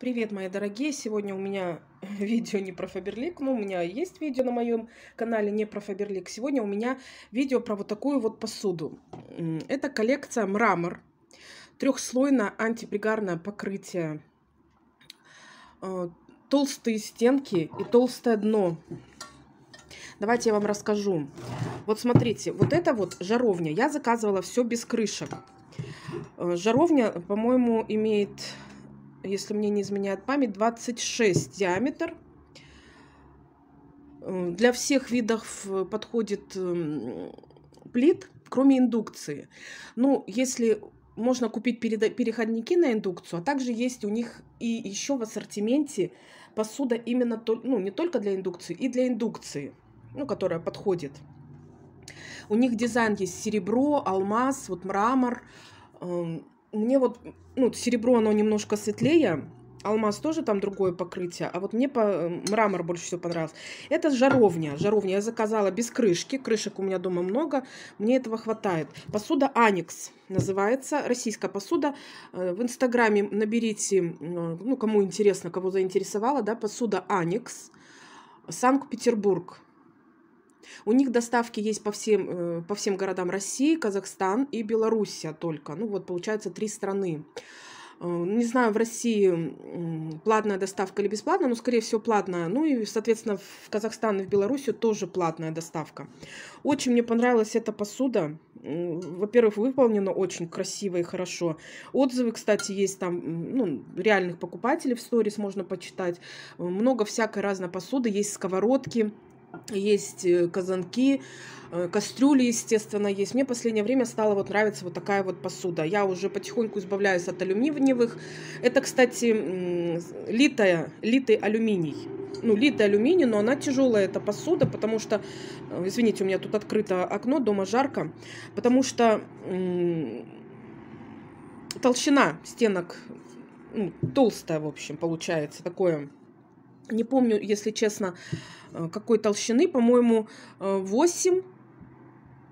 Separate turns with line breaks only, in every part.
Привет, мои дорогие! Сегодня у меня видео не про Фаберлик, но у меня есть видео на моем канале не про Фаберлик. Сегодня у меня видео про вот такую вот посуду. Это коллекция мрамор, трехслойное антипригарное покрытие, э, толстые стенки и толстое дно. Давайте я вам расскажу. Вот смотрите, вот это вот жаровня. Я заказывала все без крышек. Э, жаровня, по-моему, имеет если мне не изменяет память, 26 диаметр. Для всех видов э, подходит эм, плит, кроме индукции. Ну, если можно купить переходники на индукцию, а также есть у них и еще в ассортименте посуда именно, ну, не только для индукции, и для индукции, ну, которая подходит. У них дизайн есть серебро, алмаз, вот мрамор, эм, мне вот, ну, серебро, оно немножко светлее, алмаз тоже там другое покрытие, а вот мне по э, мрамор больше всего понравился. Это жаровня. Жаровня я заказала без крышки, крышек у меня дома много, мне этого хватает. Посуда Аникс называется, российская посуда. Э, в Инстаграме наберите, э, ну, кому интересно, кого заинтересовало да, посуда Аникс, Санкт-Петербург. У них доставки есть по всем, э, по всем городам России, Казахстан и Белоруссия только. Ну вот получается три страны. Э, не знаю, в России платная доставка или бесплатная, но, скорее всего, платная. Ну и, соответственно, в Казахстан и в Белоруссию тоже платная доставка. Очень мне понравилась эта посуда. Во-первых, выполнена очень красиво и хорошо. Отзывы, кстати, есть там, ну, реальных покупателей в сторис можно почитать. Э, много всякой разной посуды, есть сковородки есть э, казанки, э, кастрюли, естественно, есть. Мне в последнее время стала вот нравиться вот такая вот посуда. Я уже потихоньку избавляюсь от алюминиевых. Это, кстати, литая, литый алюминий. Ну, литый алюминий, но она тяжелая, эта посуда, потому что, э, извините, у меня тут открыто окно, дома жарко, потому что толщина стенок ну, толстая, в общем, получается, такое не помню, если честно, э, какой толщины. По-моему, 8 э,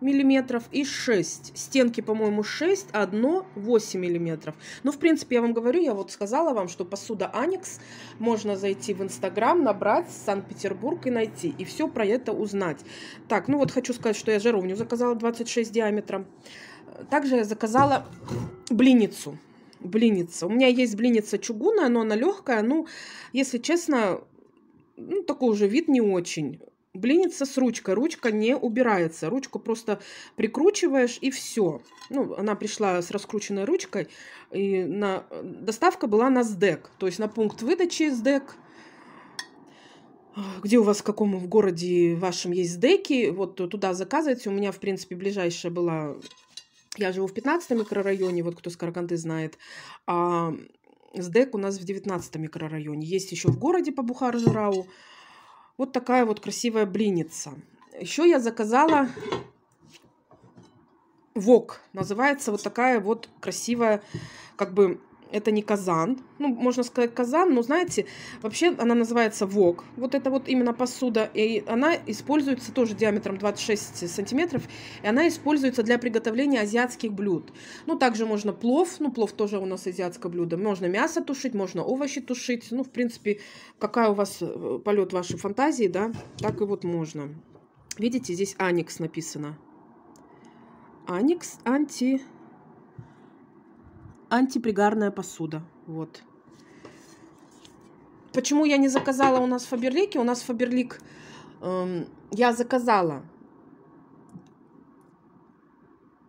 миллиметров и 6. Стенки, по-моему, 6, а дно 8 миллиметров. Ну, в принципе, я вам говорю, я вот сказала вам, что посуда Аникс можно зайти в Инстаграм, набрать Санкт-Петербург и найти. И все про это узнать. Так, ну вот хочу сказать, что я жаровню заказала 26 диаметром. Также я заказала блиницу блиница. У меня есть блиница чугунная, но она легкая. Ну, если честно, ну, такой уже вид не очень. Блинится с ручкой, ручка не убирается, ручку просто прикручиваешь и все. Ну, она пришла с раскрученной ручкой, и на... доставка была на СДЭК, то есть на пункт выдачи СДЭК, где у вас в каком в городе вашем есть СДЭКи, вот туда заказывайте. У меня, в принципе, ближайшая была я живу в 15 микрорайоне, вот кто с Караканды знает. А СДЭК у нас в 19 микрорайоне. Есть еще в городе по Бухар-Жирау. Вот такая вот красивая блиница. Еще я заказала вок. Называется вот такая вот красивая, как бы это не казан, ну, можно сказать казан, но, знаете, вообще она называется вок. Вот это вот именно посуда, и она используется тоже диаметром 26 сантиметров, и она используется для приготовления азиатских блюд. Ну, также можно плов, ну, плов тоже у нас азиатское блюдо. Можно мясо тушить, можно овощи тушить, ну, в принципе, какая у вас э, полет вашей фантазии, да, так и вот можно. Видите, здесь аникс написано. Аникс анти антипригарная посуда. Вот. Почему я не заказала у нас Фаберлики? У нас Фаберлик эм, я заказала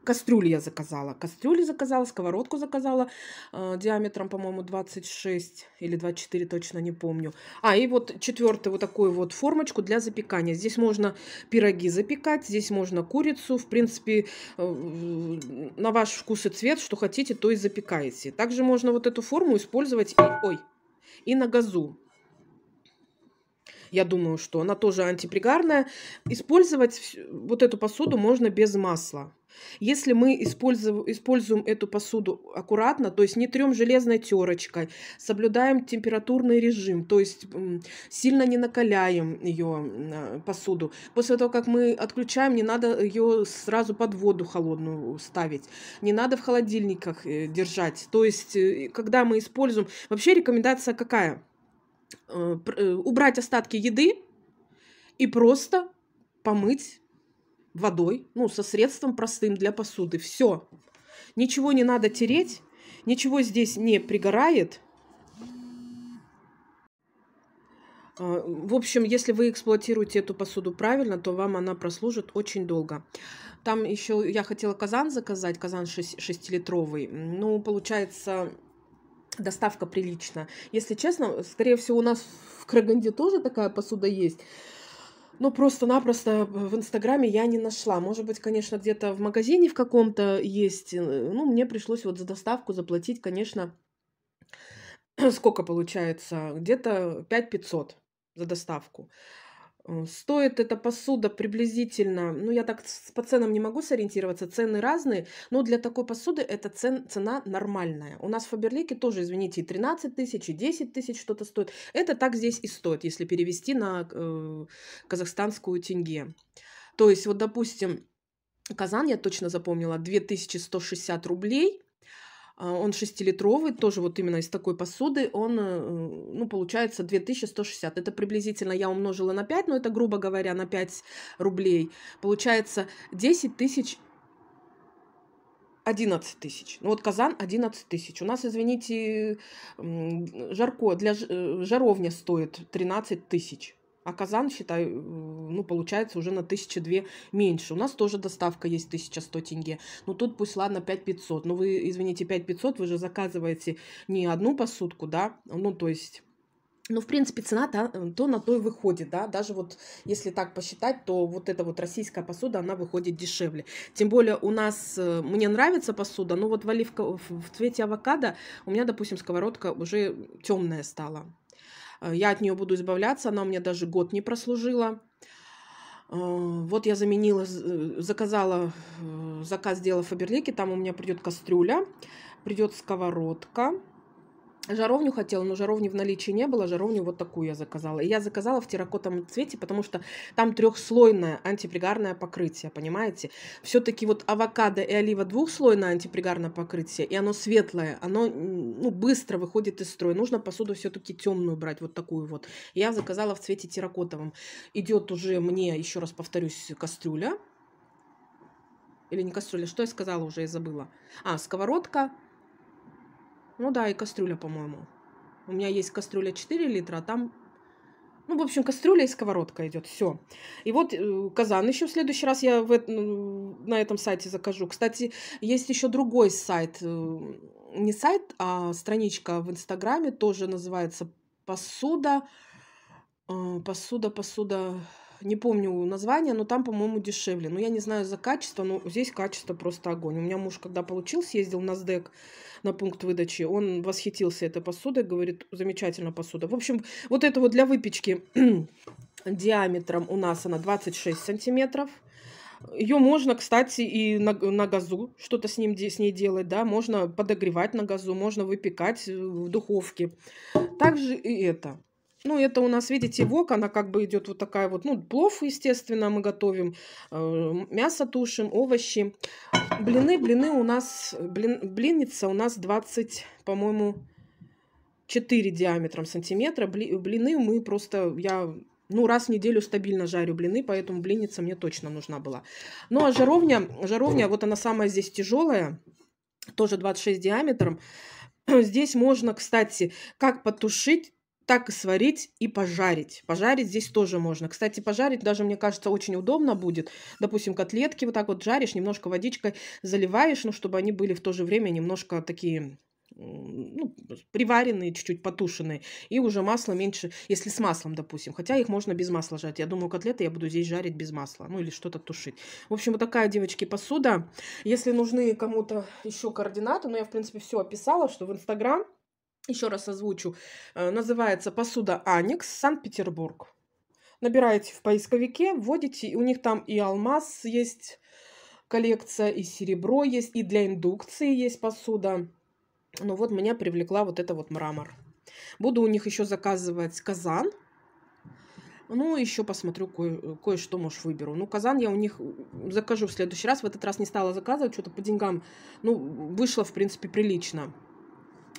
кастрюлю я заказала. Кастрюлю заказала, сковородку заказала э, диаметром, по-моему, 26 или 24, точно не помню. А, и вот четвертую вот такую вот формочку для запекания. Здесь можно пироги запекать, здесь можно курицу. В принципе, э, на ваш вкус и цвет, что хотите, то и запекаете. Также можно вот эту форму использовать и... Ой, и на газу я думаю, что она тоже антипригарная. Использовать вот эту посуду можно без масла. Если мы используем, эту посуду аккуратно, то есть не трем железной терочкой, соблюдаем температурный режим, то есть сильно не накаляем ее э, посуду. После того, как мы отключаем, не надо ее сразу под воду холодную ставить, не надо в холодильниках э, держать. То есть, э, когда мы используем... Вообще рекомендация какая? Э, э, убрать остатки еды и просто помыть водой, ну, со средством простым для посуды. Все. Ничего не надо тереть, ничего здесь не пригорает. А, в общем, если вы эксплуатируете эту посуду правильно, то вам она прослужит очень долго. Там еще я хотела казан заказать, казан 6-литровый. Ну, получается, доставка прилично. Если честно, скорее всего, у нас в Краганде тоже такая посуда есть. Ну, просто-напросто в Инстаграме я не нашла. Может быть, конечно, где-то в магазине в каком-то есть. Э, ну, мне пришлось вот за доставку заплатить, конечно, сколько получается? Где-то 5 500 за доставку. Э, стоит эта посуда приблизительно, ну я так по ценам не могу сориентироваться, цены разные, но для такой посуды эта цен, цена нормальная. У нас в Фаберлике тоже, извините, и 13 тысяч, и 10 тысяч что-то стоит. Это так здесь и стоит, если перевести на э, казахстанскую тенге. То есть вот, допустим, Казан, я точно запомнила, 2160 рублей – а, он шестилитровый тоже вот именно из такой посуды. Он, э, ну, получается 2160. Это приблизительно я умножила на 5, но это, грубо говоря, на 5 рублей. Получается 10 тысяч 11 тысяч. Ну вот казан 11 тысяч. У нас, извините, жарко для э, жаровня стоит 13 тысяч. А казан, считай, ну, получается уже на тысячи две меньше. У нас тоже доставка есть 1100 тенге. Ну, тут пусть, ладно, 5500. Но ну, вы, извините, 5500 вы же заказываете не одну посудку, да? Ну, то есть... Ну, в принципе, цена -то, то на то и выходит, да, даже вот если так посчитать, то вот эта вот российская посуда, она выходит дешевле. Тем более у нас, э, мне нравится посуда, но вот в, оливко, в цвете авокадо у меня, допустим, сковородка уже темная стала. Э, я от нее буду избавляться, она у меня даже год не прослужила. Э, вот я заменила, заказала, э, заказ сделала в Фаберлики, там у меня придет кастрюля, придет сковородка, Жаровню хотела, но жаровни в наличии не было. Жаровню вот такую я заказала. И я заказала в терракотовом цвете, потому что там трехслойное антипригарное покрытие, понимаете? Все-таки вот авокадо и олива двухслойное антипригарное покрытие, и оно светлое, оно ну, быстро выходит из строя. Нужно посуду все-таки темную брать, вот такую вот. Я заказала в цвете терракотовом. Идет уже мне, еще раз повторюсь, кастрюля. Или не кастрюля, что я сказала уже, я забыла. А, сковородка, ну да, и кастрюля, по-моему. У меня есть кастрюля 4 литра, а там... Ну, в общем, кастрюля и сковородка идет, все. И вот э, казан еще в следующий раз я в, ну, на этом сайте закажу. Кстати, есть еще другой сайт, э, не сайт, а страничка в Инстаграме, тоже называется посуда, э, посуда, посуда, не помню название, но там, по-моему, дешевле. Ну, я не знаю за качество, но здесь качество просто огонь. У меня муж, когда получил, съездил на СДЭК на пункт выдачи, он восхитился этой посудой, говорит, замечательная посуда. В общем, вот это вот для выпечки диаметром у нас она 26 сантиметров. Ее можно, кстати, и на, на газу что-то с, ним, с ней делать, да, можно подогревать на газу, можно выпекать э, в духовке. Также и это. Ну, это у нас, видите, вок, она как бы идет вот такая вот, ну, плов, естественно, мы готовим, эм, мясо тушим, овощи. Блины, блины у нас, блин, блинница у нас 20, по-моему, 4 диаметром сантиметра. Блины мы просто, я ну, раз в неделю стабильно жарю блины, поэтому блинница мне точно нужна была. Ну, а жаровня, жаровня, вот она самая здесь тяжелая, тоже 26 диаметром. Здесь можно, кстати, как потушить, так и сварить и пожарить. Пожарить здесь тоже можно. Кстати, пожарить даже, мне кажется, очень удобно будет. Допустим, котлетки вот так вот жаришь, немножко водичкой заливаешь, ну, чтобы они были в то же время немножко такие ну, приваренные, чуть-чуть потушенные, и уже масло меньше, если с маслом, допустим. Хотя их можно без масла жарить. Я думаю, котлеты я буду здесь жарить без масла, ну или что-то тушить. В общем, вот такая, девочки, посуда. Если нужны кому-то еще координаты, но ну, я, в принципе, все описала, что в Инстаграм еще раз озвучу, э, называется «Посуда Аникс, Санкт-Петербург». Набираете в поисковике, вводите, у них там и алмаз есть коллекция, и серебро есть, и для индукции есть посуда. Но ну вот меня привлекла вот это вот мрамор. Буду у них еще заказывать казан. Ну, еще посмотрю, кое- кое-что, может, выберу. Ну, казан я у них закажу в следующий раз. В этот раз не стала заказывать, что-то по деньгам. Ну, вышло, в принципе, прилично.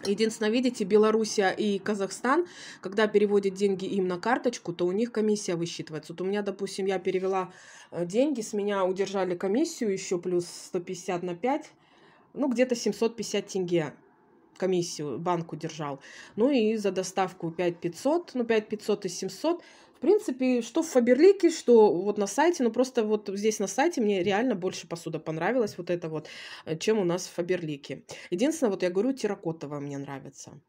Единственное, видите, Белоруссия и Казахстан, когда переводят деньги им на карточку, то у них комиссия высчитывается. Вот у меня, допустим, я перевела э, деньги, с меня удержали комиссию еще плюс 150 на 5, ну, где-то 750 тенге комиссию банк удержал. Ну и за доставку 5500, ну 5500 и 700, в принципе, что в Фаберлике, что вот на сайте, ну просто вот здесь на сайте мне реально больше посуда понравилась вот это вот, э, чем у нас в Фаберлике. Единственное, вот я говорю, терракотовая мне нравится.